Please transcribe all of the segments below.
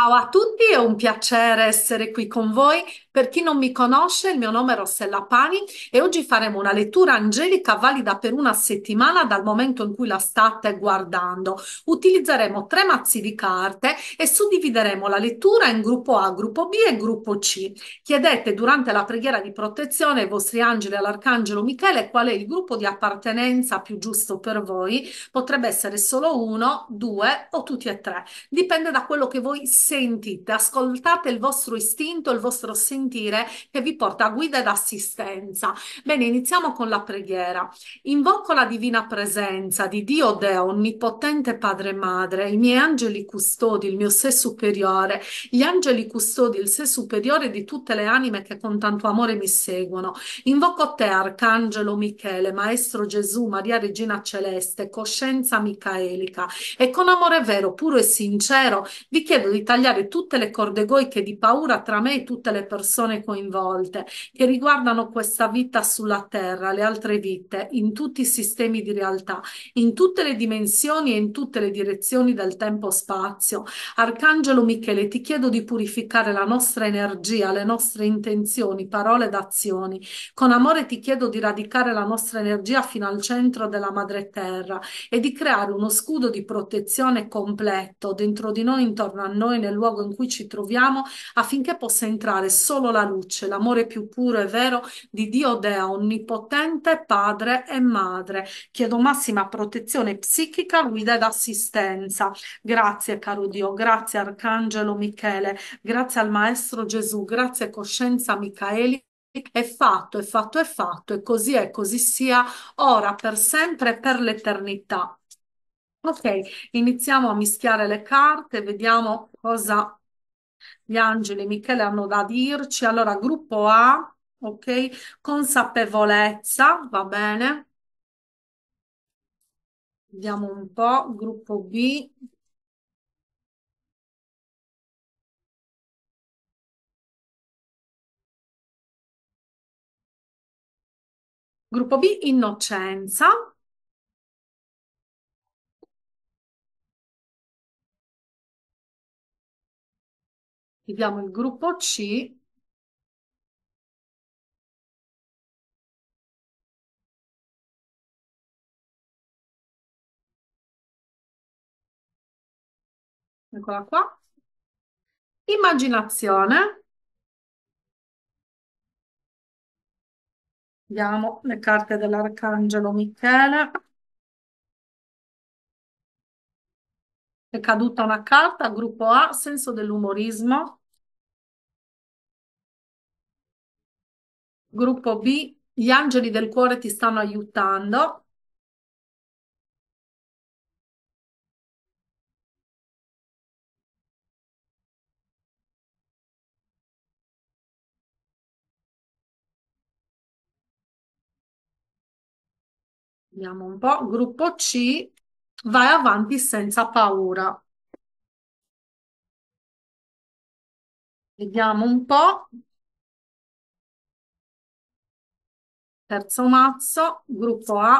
Ciao a tutti, è un piacere essere qui con voi. Per chi non mi conosce, il mio nome è Rossella Pani e oggi faremo una lettura angelica valida per una settimana dal momento in cui la state guardando. Utilizzeremo tre mazzi di carte e suddivideremo la lettura in gruppo A, gruppo B e gruppo C. Chiedete durante la preghiera di protezione ai vostri angeli e all'arcangelo Michele qual è il gruppo di appartenenza più giusto per voi. Potrebbe essere solo uno, due o tutti e tre. Dipende da quello che voi siete sentite, ascoltate il vostro istinto, il vostro sentire che vi porta a guida ed assistenza. Bene, iniziamo con la preghiera. Invoco la divina presenza di Dio Deo, onnipotente Padre e Madre, i miei angeli custodi, il mio sé superiore, gli angeli custodi, il sé superiore di tutte le anime che con tanto amore mi seguono. Invoco te, Arcangelo Michele, Maestro Gesù, Maria Regina Celeste, Coscienza Micaelica e con amore vero, puro e sincero vi chiedo di tagliare tagliare tutte le corde goiche di paura tra me e tutte le persone coinvolte, che riguardano questa vita sulla terra, le altre vite, in tutti i sistemi di realtà, in tutte le dimensioni e in tutte le direzioni del tempo-spazio. Arcangelo Michele, ti chiedo di purificare la nostra energia, le nostre intenzioni, parole ed azioni. Con amore ti chiedo di radicare la nostra energia fino al centro della madre terra e di creare uno scudo di protezione completo dentro di noi, intorno a noi, nel del luogo in cui ci troviamo affinché possa entrare solo la luce, l'amore più puro e vero di Dio Dea Onnipotente, Padre e Madre. Chiedo massima protezione psichica, guida ed assistenza. Grazie caro Dio, grazie Arcangelo Michele, grazie al Maestro Gesù, grazie Coscienza Micaeli è fatto, è fatto, è fatto, e così è, così sia, ora, per sempre e per l'eternità. Ok, iniziamo a mischiare le carte, vediamo cosa gli angeli Michele hanno da dirci. Allora, gruppo A, ok? Consapevolezza, va bene? Vediamo un po', gruppo B. Gruppo B, innocenza. Vediamo il gruppo C. Eccola qua. Immaginazione. Vediamo le carte dell'Arcangelo Michele. È caduta una carta, gruppo A, senso dell'umorismo. Gruppo B, gli angeli del cuore ti stanno aiutando. Vediamo un po'. Gruppo C, Vai avanti senza paura. Vediamo un po'. Terzo mazzo, gruppo A.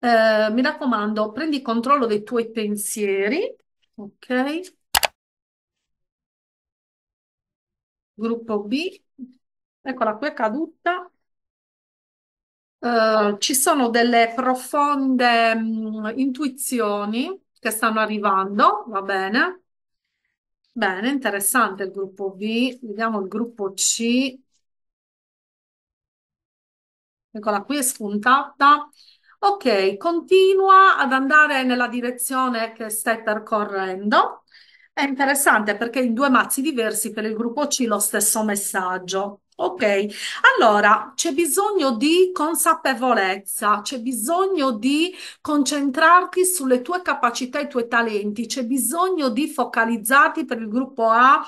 Eh, mi raccomando, prendi controllo dei tuoi pensieri, ok? Gruppo B, eccola qui è caduta. Uh, ci sono delle profonde mh, mhmm, intuizioni che stanno arrivando, va bene? Bene, interessante il gruppo B. Vediamo il gruppo C. Eccola qui è spuntata. Ok, continua ad andare nella direzione che stai percorrendo. È interessante perché in due mazzi diversi per il gruppo C lo stesso messaggio. Ok, allora c'è bisogno di consapevolezza, c'è bisogno di concentrarti sulle tue capacità e i tuoi talenti, c'è bisogno di focalizzarti per il gruppo A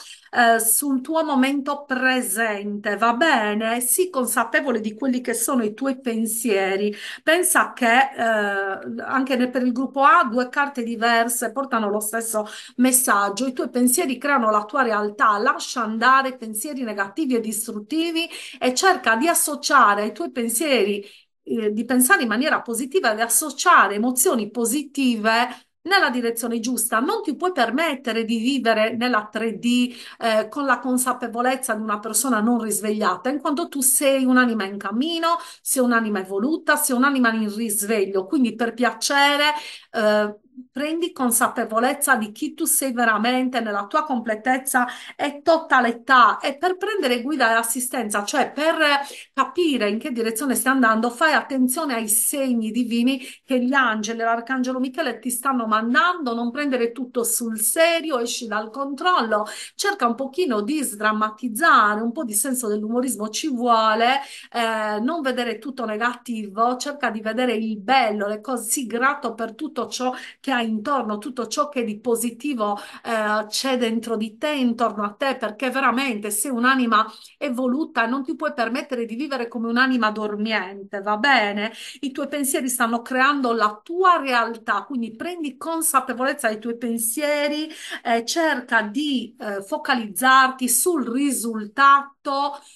eh, sul tuo momento presente, va bene? Sii consapevole di quelli che sono i tuoi pensieri. Pensa che eh, anche per il gruppo A due carte diverse portano lo stesso messaggio, i tuoi pensieri creano la tua realtà, lascia andare pensieri negativi e distruttivi positivi e cerca di associare ai tuoi pensieri, eh, di pensare in maniera positiva, di associare emozioni positive nella direzione giusta. Non ti puoi permettere di vivere nella 3D eh, con la consapevolezza di una persona non risvegliata, in quanto tu sei un'anima in cammino, sei un'anima evoluta, sei un'anima in risveglio. Quindi, per piacere, eh, prendi consapevolezza di chi tu sei veramente nella tua completezza e totalità e per prendere guida e assistenza, cioè per capire in che direzione stai andando, fai attenzione ai segni divini che gli angeli, l'arcangelo Michele ti stanno mandando, non prendere tutto sul serio, esci dal controllo, cerca un pochino di sdrammatizzare, un po' di senso dell'umorismo ci vuole, eh, non vedere tutto negativo, cerca di vedere il bello, le cose, sii grato per tutto ciò che che hai intorno, tutto ciò che di positivo eh, c'è dentro di te, intorno a te, perché veramente sei un'anima evoluta, non ti puoi permettere di vivere come un'anima dormiente, va bene? I tuoi pensieri stanno creando la tua realtà, quindi prendi consapevolezza dei tuoi pensieri, eh, cerca di eh, focalizzarti sul risultato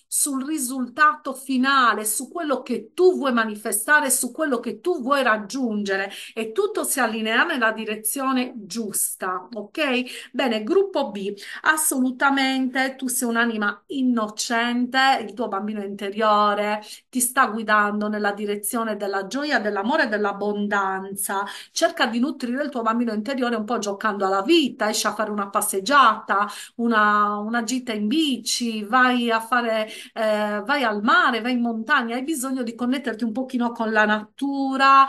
sul risultato finale, su quello che tu vuoi manifestare, su quello che tu vuoi raggiungere e tutto si allinea nella nella direzione giusta, ok? Bene, gruppo B, assolutamente tu sei un'anima innocente, il tuo bambino interiore ti sta guidando nella direzione della gioia, dell'amore e dell'abbondanza. Cerca di nutrire il tuo bambino interiore un po' giocando alla vita, esci a fare una passeggiata, una, una gita in bici, vai a fare, eh, vai al mare, vai in montagna, hai bisogno di connetterti un pochino con la natura,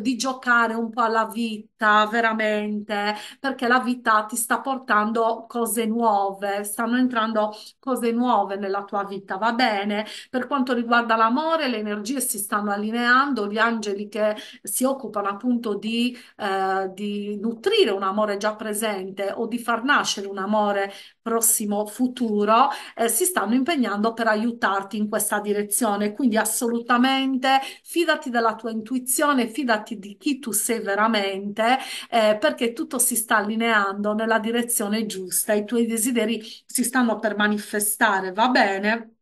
di giocare un po' alla vita veramente, perché la vita ti sta portando cose nuove, stanno entrando cose nuove nella tua vita, va bene? Per quanto riguarda l'amore, le energie si stanno allineando, gli angeli che si occupano appunto di, eh, di nutrire un amore già presente o di far nascere un amore prossimo futuro, eh, si stanno impegnando per aiutarti in questa direzione. Quindi assolutamente fidati della tua intuizione, fidati di chi tu sei veramente eh, perché tutto si sta allineando nella direzione giusta, i tuoi desideri si stanno per manifestare, va bene?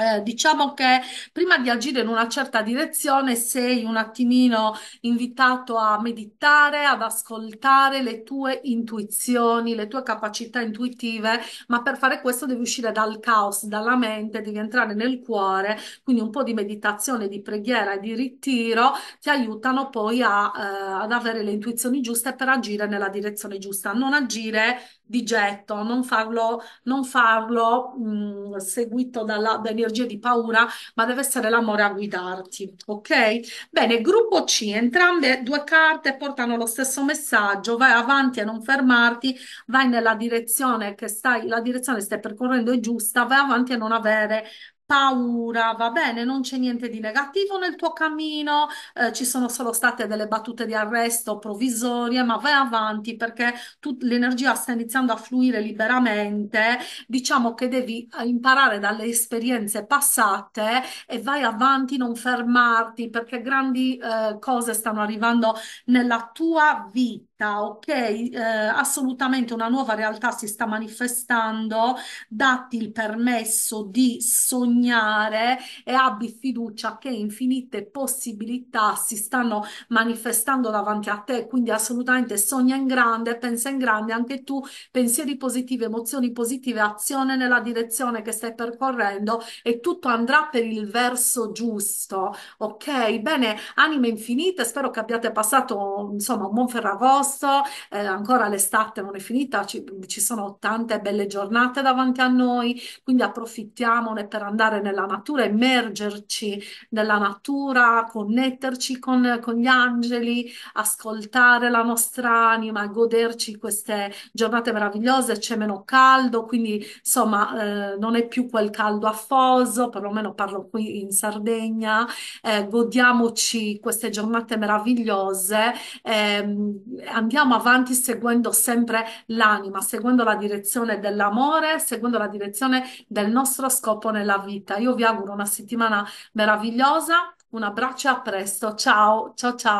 Eh, diciamo che prima di agire in una certa direzione sei un attimino invitato a meditare, ad ascoltare le tue intuizioni, le tue capacità intuitive, ma per fare questo devi uscire dal caos, dalla mente, devi entrare nel cuore, quindi un po' di meditazione, di preghiera e di ritiro ti aiutano poi a, eh, ad avere le intuizioni giuste per agire nella direzione giusta, non agire di getto, non farlo, non farlo mh, mm, seguito dalla, energie di paura, ma deve essere l'amore a guidarti, ok? Bene, gruppo C, entrambe due carte portano lo stesso messaggio, vai avanti e non fermarti, vai nella direzione che stai, la direzione che stai percorrendo è giusta, vai avanti e non avere paura, va bene, non c'è niente di negativo nel tuo cammino, eh, ci sono solo state delle battute di arresto provvisorie, ma vai avanti perché l'energia sta iniziando a fluire liberamente, diciamo che devi eh, imparare dalle esperienze passate e vai avanti, non fermarti perché grandi eh, cose stanno arrivando nella tua vita ok, eh, assolutamente una nuova realtà si sta manifestando, datti il permesso di sognare e abbi fiducia che infinite possibilità si stanno manifestando davanti a te, quindi assolutamente sogna in grande, pensa in grande anche tu, pensieri positivi, emozioni positive, azione nella direzione che stai percorrendo e tutto andrà per il verso giusto, ok? Bene, anime infinite, spero che abbiate passato insomma un buon ferragosto agosto, eh, ancora l'estate non è finita, ci, ci, sono tante belle giornate davanti a noi, quindi approfittiamone per andare nella natura, immergerci nella natura, connetterci con, con gli angeli, ascoltare la nostra anima, goderci queste giornate meravigliose, c'è meno caldo, quindi insomma eh, non è più quel caldo affoso, perlomeno parlo qui in Sardegna, eh, godiamoci queste giornate meravigliose. Ehm, andiamo avanti seguendo sempre l'anima, seguendo la direzione dell'amore, seguendo la direzione del nostro scopo nella vita. Io vi auguro una settimana meravigliosa, un abbraccio e a presto. Ciao, ciao, ciao.